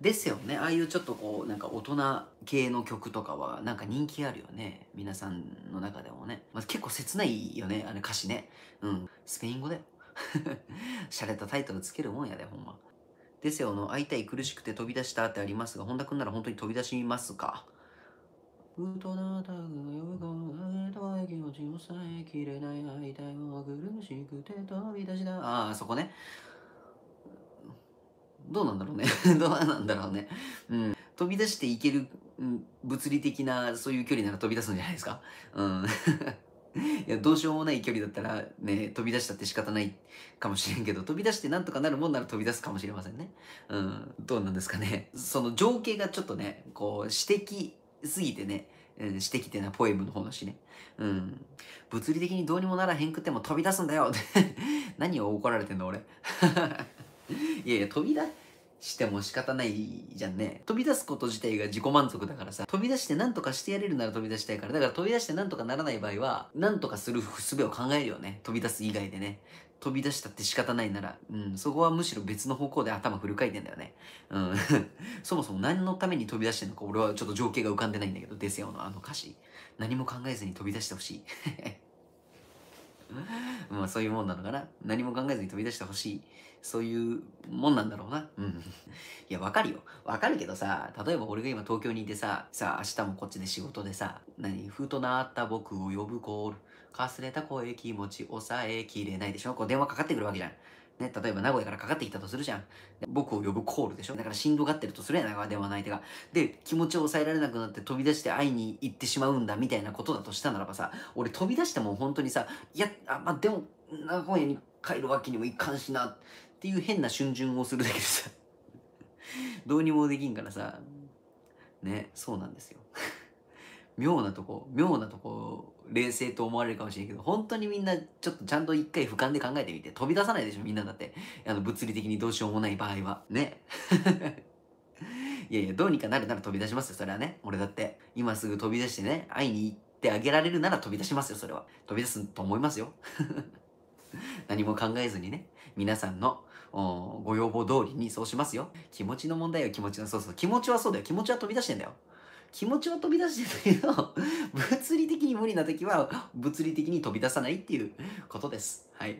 ですよねああいうちょっとこうなんか大人系の曲とかはなんか人気あるよね皆さんの中でもね、まあ、結構切ないよねあの歌詞ねうんスペイン語だよ洒落 たタイトルつけるもんやでほんまですよの会いたい苦しくて飛び出したってありますが本田君なら本当に飛び出しますかうとなたぐよこえとい気持ち抑えきれない会いたいは苦しくて飛び出したああそこねどうなんだろうね どうなんだろうね。うん。飛び出していける、うん、物理的なそういう距離なら飛び出すんじゃないですかうん。いや、どうしようもない距離だったらね、飛び出したって仕方ないかもしれんけど、飛び出してなんとかなるもんなら飛び出すかもしれませんね。うん。どうなんですかね。その情景がちょっとね、こう、指的すぎてね、うん、しててな、ポエムの方のしね。うん。物理的にどうにもならへんくても飛び出すんだよ 何を怒られてんの、俺いやいや、飛び出しても仕方ないじゃんね。飛び出すこと自体が自己満足だからさ、飛び出して何とかしてやれるなら飛び出したいから、だから飛び出して何とかならない場合は、何とかする術を考えるよね。飛び出す以外でね。飛び出したって仕方ないなら、うん、そこはむしろ別の方向で頭フル回転だよね。うん。そもそも何のために飛び出してんのか俺はちょっと情景が浮かんでないんだけど、デセオのあの歌詞。何も考えずに飛び出してほしい。まあそういうもんなのかな。何も考えずに飛び出してほしい。そういうもんなんだろうな。うん。いや、わかるよ。わかるけどさ、例えば俺が今東京にいてさ、さ、明日もこっちで仕事でさ、何、ふとなった僕を呼ぶコール。かすれた声気持ち抑えきれないでしょこう電話かかってくるわけじゃん。ね、例えば名古屋からかかってきたとするじゃん。僕を呼ぶコールでしょだからしんどがってるとするやん、長電話の相手が。で、気持ちを抑えられなくなって飛び出して会いに行ってしまうんだみたいなことだとしたならばさ、俺飛び出しても本当にさ、いや、あ、まあ、でも、名古屋に帰るわけにもいかんしな、っていう変な春巡をするだけでさ、どうにもできんからさ、ね、そうなんですよ。妙なとこ妙なとこ冷静と思われるかもしれんけど本当にみんなちょっとちゃんと一回俯瞰で考えてみて飛び出さないでしょみんなだってあの物理的にどうしようもない場合はね いやいやどうにかなるなら飛び出しますよそれはね俺だって今すぐ飛び出してね会いに行ってあげられるなら飛び出しますよそれは飛び出すと思いますよ 何も考えずにね皆さんのご要望通りにそうしますよ気持ちの問題よ気持ちのそうそう気持ちはそうだよ気持ちは飛び出してんだよ気持ちは飛び出してたけど、物理的に無理な時は、物理的に飛び出さないっていうことです。はい。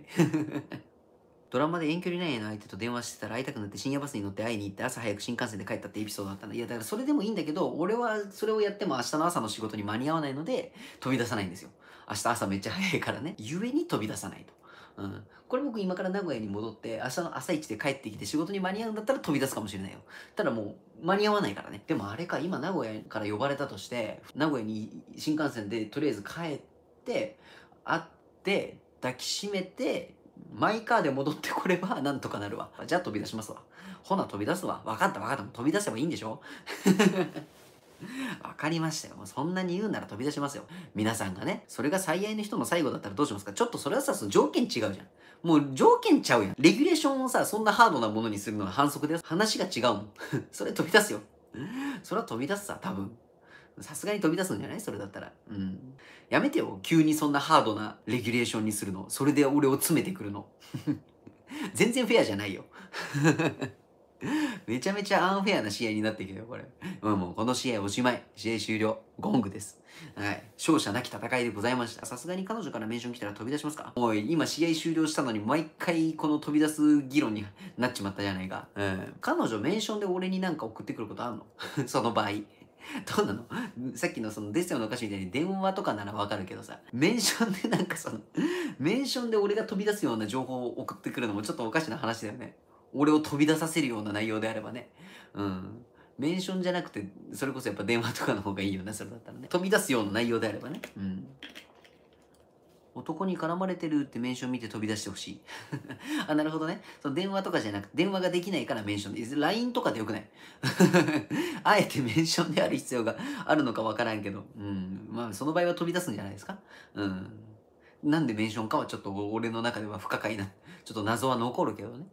ドラマで遠距離恋愛の相手と電話してたら会いたくなって深夜バスに乗って会いに行って朝早く新幹線で帰ったってエピソードだったんだ。いや、だからそれでもいいんだけど、俺はそれをやっても明日の朝の仕事に間に合わないので、飛び出さないんですよ。明日朝めっちゃ早いからね。故に飛び出さないと。うん。これ僕今から名古屋に戻って、明日の朝一で帰ってきて仕事に間に合うんだったら飛び出すかもしれないよ。ただもう間に合わないからね。でもあれか、今名古屋から呼ばれたとして、名古屋に新幹線でとりあえず帰って、会って、抱きしめて、マイカーで戻ってこればなんとかなるわ。じゃあ飛び出しますわ。ほな飛び出すわ。分かった分かった。飛び出せばいいんでしょわかりましたよ。そんなに言うなら飛び出しますよ。皆さんがね、それが最愛の人の最後だったらどうしますかちょっとそれはさ、その条件違うじゃん。もう条件ちゃうやん。レギュレーションをさ、そんなハードなものにするのは反則です。話が違うもん。それ飛び出すよ。それは飛び出すさ、多分。さすがに飛び出すんじゃないそれだったら。うん。やめてよ。急にそんなハードなレギュレーションにするの。それで俺を詰めてくるの。全然フェアじゃないよ。めちゃめちゃアンフェアな試合になってきたよ、これ。うん、もうこの試合おしまい。試合終了。ゴングです。はい。勝者なき戦いでございました。さすがに彼女からメンション来たら飛び出しますかおい、今試合終了したのに毎回この飛び出す議論になっちまったじゃないか。うん。彼女メンションで俺になんか送ってくることあんの その場合。どうなのさっきのそのデッセオのお菓子みたいに電話とかならわかるけどさ、メンションでなんかその、メンションで俺が飛び出すような情報を送ってくるのもちょっとおかしな話だよね。俺を飛び出させるような内容であればね。うん。メンションじゃなくて、それこそやっぱ電話とかの方がいいよね、それだったらね。飛び出すような内容であればね。うん。男に絡まれてるってメンション見て飛び出してほしい。あ、なるほどね。その電話とかじゃなくて、電話ができないからメンションで。LINE とかでよくない あえてメンションである必要があるのかわからんけど。うん。まあ、その場合は飛び出すんじゃないですか。うん。なんでメンションかはちょっと俺の中では不可解な、ちょっと謎は残るけどね。